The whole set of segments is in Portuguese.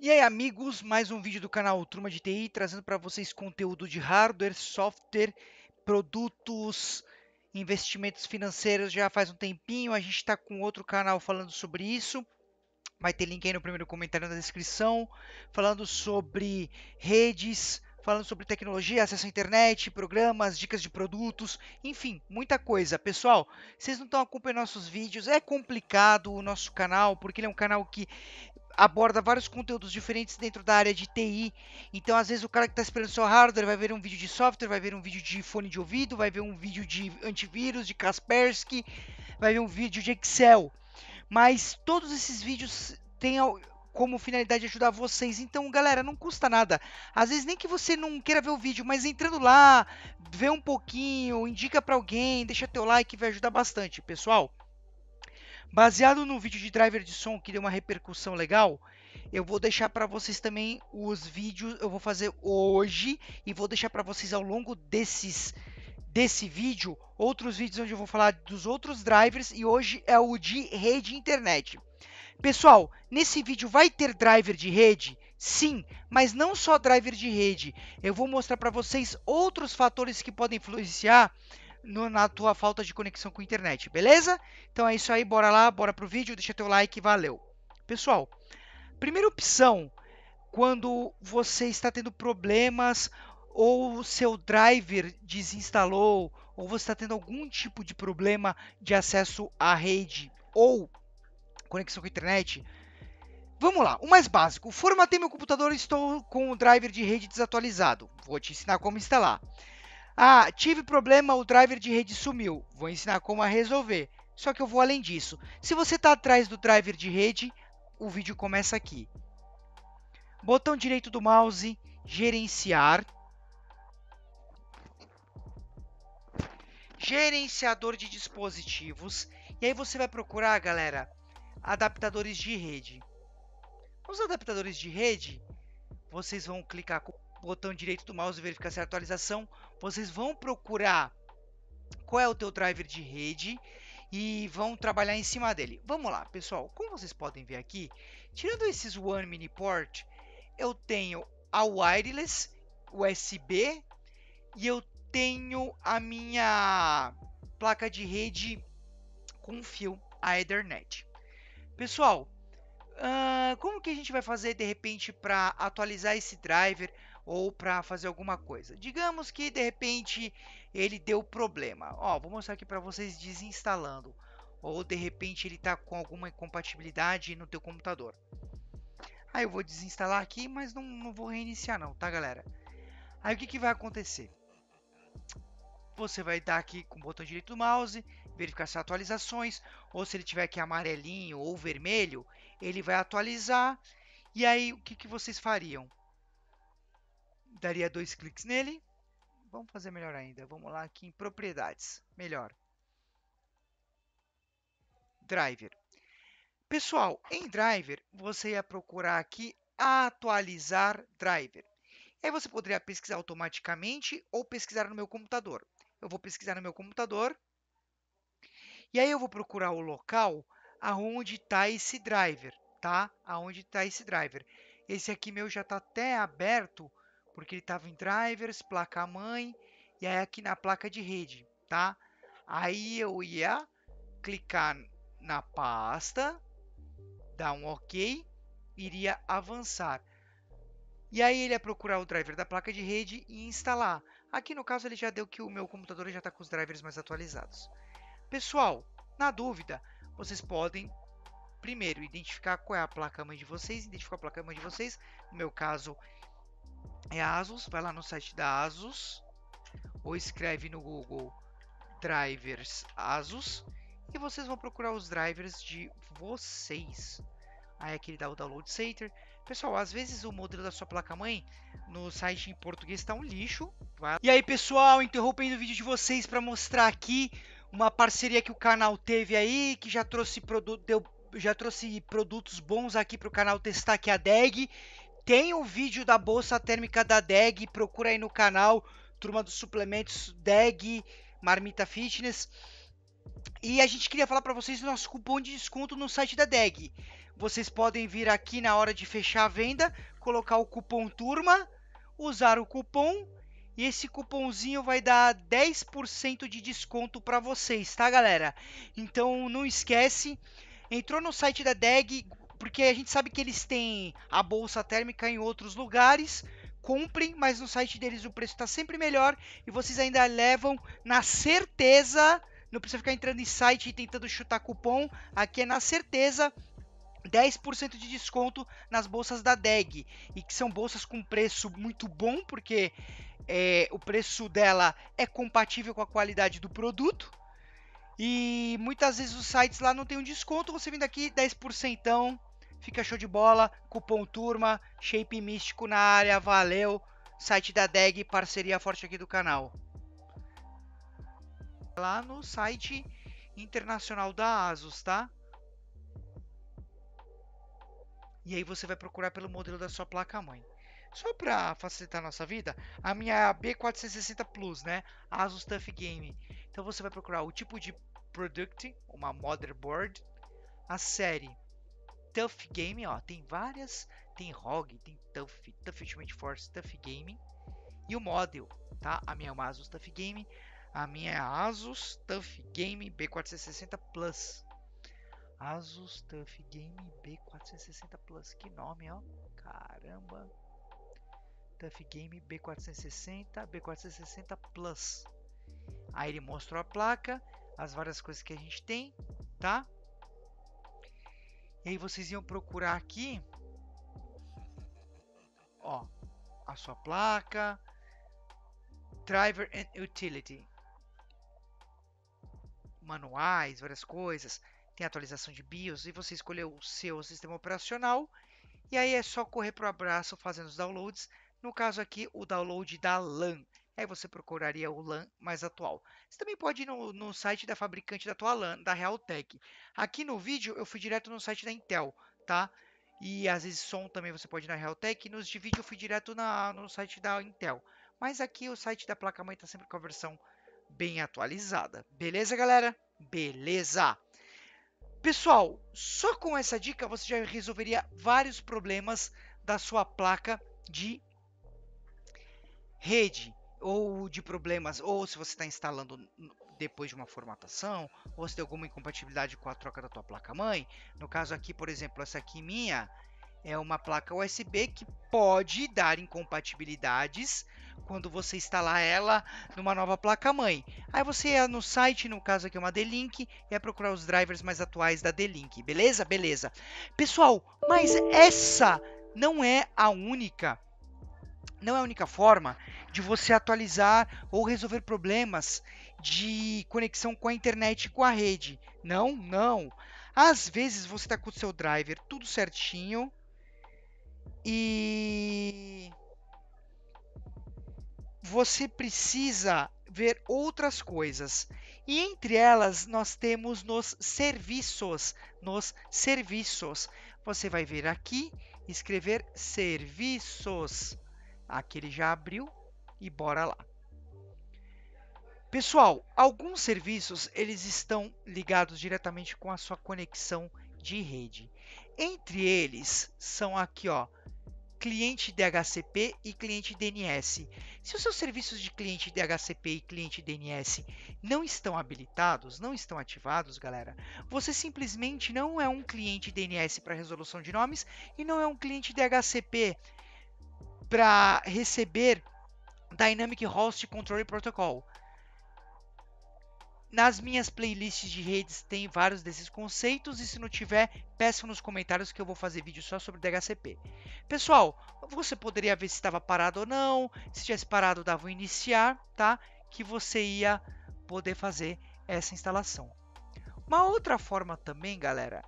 E aí, amigos, mais um vídeo do canal Truma de TI, trazendo para vocês conteúdo de hardware, software, produtos, investimentos financeiros. Já faz um tempinho, a gente está com outro canal falando sobre isso. Vai ter link aí no primeiro comentário na descrição, falando sobre redes, falando sobre tecnologia, acesso à internet, programas, dicas de produtos, enfim, muita coisa. Pessoal, vocês não estão acompanhando nossos vídeos, é complicado o nosso canal, porque ele é um canal que aborda vários conteúdos diferentes dentro da área de TI. Então, às vezes, o cara que está esperando só hardware vai ver um vídeo de software, vai ver um vídeo de fone de ouvido, vai ver um vídeo de antivírus, de Kaspersky, vai ver um vídeo de Excel. Mas todos esses vídeos têm como finalidade ajudar vocês. Então, galera, não custa nada. Às vezes nem que você não queira ver o vídeo, mas entrando lá, vê um pouquinho, indica para alguém, deixa teu like, vai ajudar bastante, pessoal. Baseado no vídeo de driver de som que deu uma repercussão legal, eu vou deixar para vocês também os vídeos. Eu vou fazer hoje e vou deixar para vocês ao longo desses desse vídeo outros vídeos onde eu vou falar dos outros drivers e hoje é o de rede internet. Pessoal, nesse vídeo vai ter driver de rede? Sim, mas não só driver de rede. Eu vou mostrar para vocês outros fatores que podem influenciar no, na tua falta de conexão com a internet, beleza? Então é isso aí, bora lá, bora pro vídeo, deixa teu like, valeu. Pessoal, primeira opção quando você está tendo problemas ou seu driver desinstalou ou você está tendo algum tipo de problema de acesso à rede ou conexão com a internet. Vamos lá, o mais básico. Formatei meu computador e estou com o driver de rede desatualizado. Vou te ensinar como instalar. Ah, tive problema, o driver de rede sumiu. Vou ensinar como a resolver. Só que eu vou além disso. Se você está atrás do driver de rede, o vídeo começa aqui. Botão direito do mouse, gerenciar. Gerenciador de dispositivos. E aí você vai procurar, galera, adaptadores de rede. Os adaptadores de rede, vocês vão clicar com botão direito do mouse verificar se é atualização, vocês vão procurar qual é o teu driver de rede e vão trabalhar em cima dele. Vamos lá, pessoal. Como vocês podem ver aqui, tirando esses One Mini Port, eu tenho a wireless USB e eu tenho a minha placa de rede com fio, a Ethernet. Pessoal, uh, como que a gente vai fazer de repente para atualizar esse driver, ou para fazer alguma coisa. Digamos que de repente ele deu problema. Ó, vou mostrar aqui para vocês desinstalando. Ou de repente ele está com alguma incompatibilidade no teu computador. Aí eu vou desinstalar aqui, mas não, não vou reiniciar não, tá galera? Aí o que, que vai acontecer? Você vai dar aqui com o botão direito do mouse, verificar se atualizações, ou se ele tiver aqui amarelinho ou vermelho, ele vai atualizar. E aí o que, que vocês fariam? daria dois cliques nele. Vamos fazer melhor ainda. Vamos lá aqui em propriedades. Melhor. Driver. Pessoal, em driver, você ia procurar aqui atualizar driver. Aí você poderia pesquisar automaticamente ou pesquisar no meu computador. Eu vou pesquisar no meu computador. E aí eu vou procurar o local aonde está esse driver, tá? Aonde está esse driver. Esse aqui meu já está até aberto porque ele estava em drivers, placa mãe, e aí aqui na placa de rede, tá? Aí eu ia clicar na pasta, dar um OK, iria avançar. E aí ele ia procurar o driver da placa de rede e instalar. Aqui no caso ele já deu que o meu computador já está com os drivers mais atualizados. Pessoal, na dúvida, vocês podem primeiro identificar qual é a placa-mãe de vocês, identificar a placa-mãe de vocês. No meu caso, é Asus, vai lá no site da Asus ou escreve no Google drivers Asus e vocês vão procurar os drivers de vocês. Aí aqui ele dá o download center. Pessoal, às vezes o modelo da sua placa-mãe no site em português está um lixo. Vai... E aí, pessoal, interrompendo o vídeo de vocês para mostrar aqui uma parceria que o canal teve aí, que já trouxe produto, deu já trouxe produtos bons aqui para o canal testar aqui a DEG. Tem o vídeo da bolsa térmica da DEG, procura aí no canal, turma dos suplementos DEG Marmita Fitness. E a gente queria falar para vocês do nosso cupom de desconto no site da DEG. Vocês podem vir aqui na hora de fechar a venda, colocar o cupom turma, usar o cupom e esse cupomzinho vai dar 10% de desconto para vocês, tá, galera? Então não esquece, entrou no site da DEG, porque a gente sabe que eles têm a bolsa térmica em outros lugares, comprem, mas no site deles o preço está sempre melhor e vocês ainda levam na certeza. Não precisa ficar entrando em site e tentando chutar cupom. Aqui é na certeza 10% de desconto nas bolsas da DEG. E que são bolsas com preço muito bom, porque é, o preço dela é compatível com a qualidade do produto. E muitas vezes os sites lá não tem um desconto. Você vem aqui 10% fica show de bola. Cupom turma, shape místico na área, valeu. Site da DEG, parceria forte aqui do canal. Lá no site internacional da ASUS, tá? E aí você vai procurar pelo modelo da sua placa-mãe. Só para facilitar a nossa vida, a minha B460 Plus, né? Asus Tough Game. Então você vai procurar o tipo de product, uma motherboard, a série, Tough Game, ó, tem várias, tem ROG, tem Tough, Tough Ultimate Force, Tough Gaming e o Model, tá? A minha é uma Asus Tough Game, a minha é a Asus Tough Game B460 Plus. Asus Tough Game B460 Plus, que nome, ó, caramba. Tough Game B460, B460 Plus. Aí ele mostrou a placa, as várias coisas que a gente tem, tá? E aí vocês iam procurar aqui, ó, a sua placa, driver and utility, manuais, várias coisas, tem atualização de BIOS e você escolheu o seu sistema operacional e aí é só correr para o abraço fazendo os downloads. No caso aqui, o download da LAN. Aí você procuraria o LAN mais atual. Você também pode ir no, no site da fabricante da tua LAN, da Realtek. Aqui no vídeo eu fui direto no site da Intel, tá? E às vezes som também você pode ir na Realtek. Nos de vídeo eu fui direto na, no site da Intel. Mas aqui o site da placa-mãe está sempre com a versão bem atualizada. Beleza, galera? Beleza! Pessoal, só com essa dica você já resolveria vários problemas da sua placa de rede ou de problemas, ou se você está instalando depois de uma formatação, ou se tem alguma incompatibilidade com a troca da tua placa-mãe. No caso aqui, por exemplo, essa aqui minha é uma placa USB que pode dar incompatibilidades quando você instalar ela numa nova placa-mãe. Aí você ia no site, no caso aqui é uma D-Link, ia procurar os drivers mais atuais da D-Link, beleza? Beleza. Pessoal, mas essa não é a única, não é a única forma de você atualizar ou resolver problemas de conexão com a internet e com a rede. Não, não. Às vezes você está com o seu driver tudo certinho e você precisa ver outras coisas. E entre elas nós temos nos serviços, nos serviços. Você vai vir aqui, escrever serviços. Aqui ele já abriu e bora lá. Pessoal, alguns serviços eles estão ligados diretamente com a sua conexão de rede. Entre eles são aqui, ó, cliente DHCP e cliente DNS. Se os seus serviços de cliente DHCP e cliente DNS não estão habilitados, não estão ativados, galera, você simplesmente não é um cliente DNS para resolução de nomes e não é um cliente DHCP para receber Dynamic Host Control Protocol. Nas minhas playlists de redes tem vários desses conceitos e se não tiver, peçam nos comentários que eu vou fazer vídeo só sobre DHCP. Pessoal, você poderia ver se estava parado ou não, se tivesse parado dava um iniciar, tá? Que você ia poder fazer essa instalação. Uma outra forma também, galera,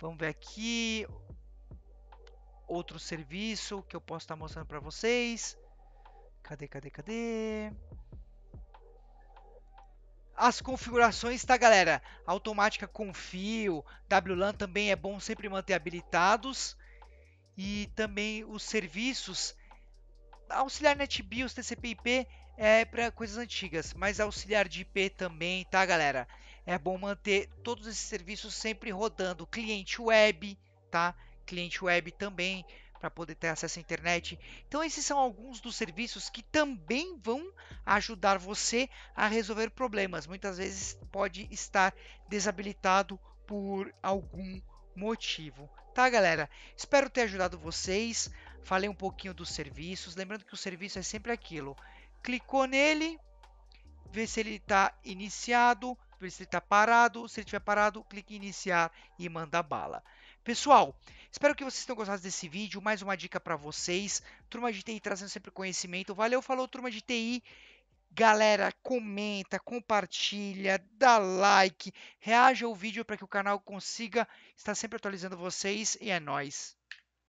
vamos ver aqui outro serviço que eu posso estar mostrando para vocês. Cadê, cadê, cadê? As configurações, tá, galera? Automática com fio, WLAN também é bom sempre manter habilitados. E também os serviços. Auxiliar NetBIOS, TCP/IP é para coisas antigas, mas auxiliar de IP também, tá, galera? É bom manter todos esses serviços sempre rodando. Cliente web, tá? Cliente web também para poder ter acesso à internet. Então, esses são alguns dos serviços que também vão ajudar você a resolver problemas. Muitas vezes pode estar desabilitado por algum motivo. Tá, galera? Espero ter ajudado vocês. Falei um pouquinho dos serviços. Lembrando que o serviço é sempre aquilo. Clicou nele, vê se ele está iniciado, Tipo, se ele está parado, se ele estiver parado, clique em iniciar e manda bala. Pessoal, espero que vocês tenham gostado desse vídeo, mais uma dica para vocês. Turma de TI trazendo sempre conhecimento. Valeu, falou turma de TI. Galera, comenta, compartilha, dá like, reaja ao vídeo para que o canal consiga estar sempre atualizando vocês e é nós.